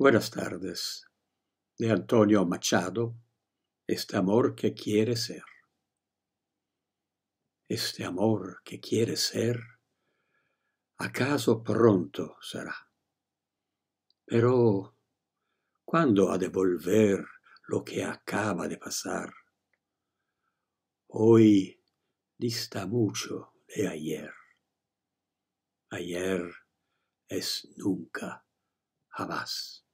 Buenas tardes. De Antonio Machado, Este amor que quiere ser. Este amor que quiere ser, acaso pronto será. Pero, ¿cuándo ha de volver lo que acaba de pasar? Hoy dista mucho de ayer. Ayer es nunca, jamás.